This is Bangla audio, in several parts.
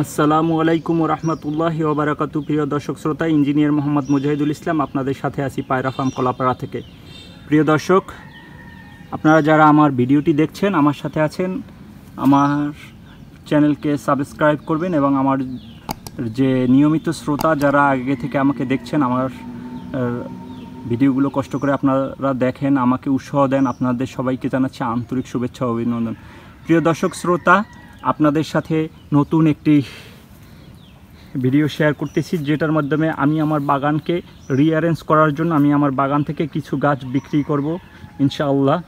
আসসালামু আলাইকুম রহমতুল্লাহ ওবরাকাতু প্রিয় দর্শক শ্রোতা ইঞ্জিনিয়ার মোহাম্মদ মুজাহিদুল ইসলাম আপনাদের সাথে আছি পায়রা ফার্ম কলাপাড়া থেকে প্রিয় দর্শক আপনারা যারা আমার ভিডিওটি দেখছেন আমার সাথে আছেন আমার চ্যানেলকে সাবস্ক্রাইব করবেন এবং আমার যে নিয়মিত শ্রোতা যারা আগে থেকে আমাকে দেখছেন আমার ভিডিওগুলো কষ্ট করে আপনারা দেখেন আমাকে উৎসাহ দেন আপনাদের সবাইকে জানাচ্ছি আন্তরিক শুভেচ্ছা অভিনন্দন প্রিয় দর্শক শ্রোতা আপনাদের সাথে নতুন একটি ভিডিও শেয়ার করতেছি যেটার মাধ্যমে আমি আমার বাগানকে রিঅ্যারেঞ্জ করার জন্য আমি আমার বাগান থেকে কিছু গাছ বিক্রি করব ইনশাআল্লাহ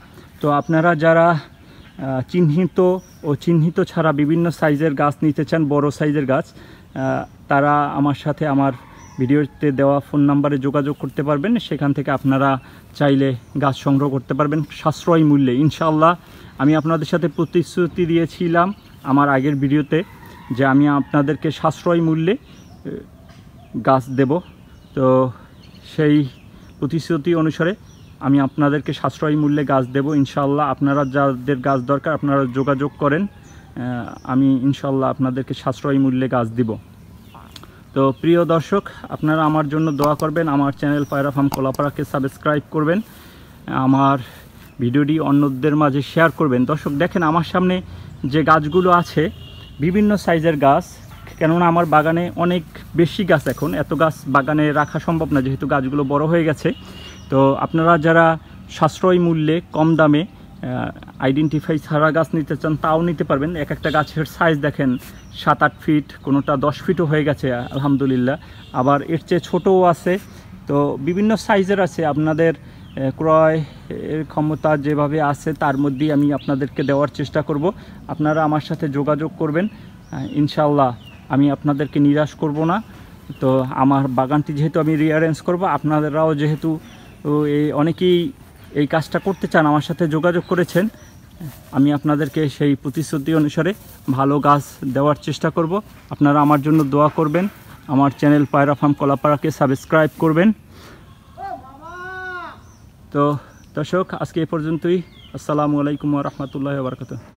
তো আপনারা যারা চিহ্নিত ও চিহ্নিত ছাড়া বিভিন্ন সাইজের গাছ নিতে চান বড় সাইজের গাছ তারা আমার সাথে আমার ভিডিওতে দেওয়া ফোন নাম্বারে যোগাযোগ করতে পারবেন সেখান থেকে আপনারা চাইলে গাছ সংগ্রহ করতে পারবেন সাশ্রয় মূল্যে ইনশাআল্লাহ আমি আপনাদের সাথে প্রতিশ্রুতি দিয়েছিলাম আমার আগের ভিডিওতে যে আমি আপনাদেরকে সাশ্রয় মূল্যে গাছ দেব তো সেই প্রতিশ্রুতি অনুসারে আমি আপনাদেরকে সাশ্রয় মূল্যে গাছ দেব ইনশাল্লাহ আপনারা যাদের গাছ দরকার আপনারা যোগাযোগ করেন আমি ইনশাল্লাহ আপনাদেরকে সাশ্রয় মূল্যে গাছ দিব তো প্রিয় দর্শক আপনারা আমার জন্য দোয়া করবেন আমার চ্যানেল পায়রা ফার্ম কোলাপাড়াকে সাবস্ক্রাইব করবেন আমার ভিডিওটি অন্যদের মাঝে শেয়ার করবেন দর্শক দেখেন আমার সামনে যে গাছগুলো আছে বিভিন্ন সাইজের গাছ কেননা আমার বাগানে অনেক বেশি গাছ এখন এত গাছ বাগানে রাখা সম্ভব না যেহেতু গাছগুলো বড় হয়ে গেছে তো আপনারা যারা সাশ্রয় মূল্যে কম দামে আইডেন্টিফাই ছাড়া গাছ নিতে চান তাও নিতে পারবেন এক একটা গাছের সাইজ দেখেন সাত আট ফিট কোনোটা দশ ফিটও হয়ে গেছে আলহামদুলিল্লাহ আবার এর চেয়ে ছোটও আছে তো বিভিন্ন সাইজের আছে আপনাদের ক্রয়ের ক্ষমতা যেভাবে আছে তার মধ্যেই আমি আপনাদেরকে দেওয়ার চেষ্টা করব আপনারা আমার সাথে যোগাযোগ করবেন ইনশাল্লাহ আমি আপনাদেরকে নিরাশ করব না তো আমার বাগানটি যেহেতু আমি রিয়ারেঞ্জ করব আপনারাও যেহেতু এই অনেকেই এই কাজটা করতে চান আমার সাথে যোগাযোগ করেছেন আমি আপনাদেরকে সেই প্রতিশ্রুতি অনুসারে ভালো গাছ দেওয়ার চেষ্টা করব আপনারা আমার জন্য দোয়া করবেন আমার চ্যানেল পায়রা ফার্ম কলাপাড়াকে সাবস্ক্রাইব করবেন তো দর্শক আজকে এ পর্যন্তই আসসালামু আলাইকুম রহমতুল্লাহ বরকত